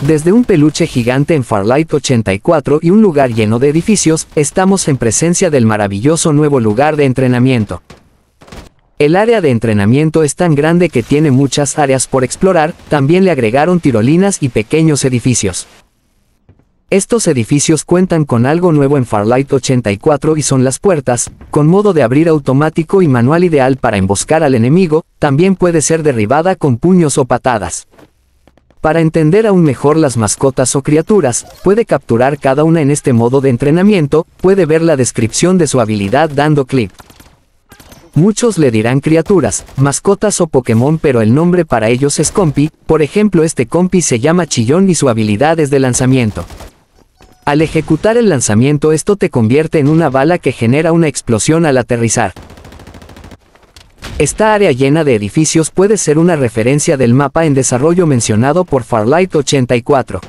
Desde un peluche gigante en Farlight 84 y un lugar lleno de edificios, estamos en presencia del maravilloso nuevo lugar de entrenamiento. El área de entrenamiento es tan grande que tiene muchas áreas por explorar, también le agregaron tirolinas y pequeños edificios. Estos edificios cuentan con algo nuevo en Farlight 84 y son las puertas, con modo de abrir automático y manual ideal para emboscar al enemigo, también puede ser derribada con puños o patadas. Para entender aún mejor las mascotas o criaturas, puede capturar cada una en este modo de entrenamiento, puede ver la descripción de su habilidad dando clic. Muchos le dirán criaturas, mascotas o Pokémon pero el nombre para ellos es Compi, por ejemplo este Compi se llama Chillón y su habilidad es de lanzamiento. Al ejecutar el lanzamiento esto te convierte en una bala que genera una explosión al aterrizar. Esta área llena de edificios puede ser una referencia del mapa en desarrollo mencionado por Farlight 84.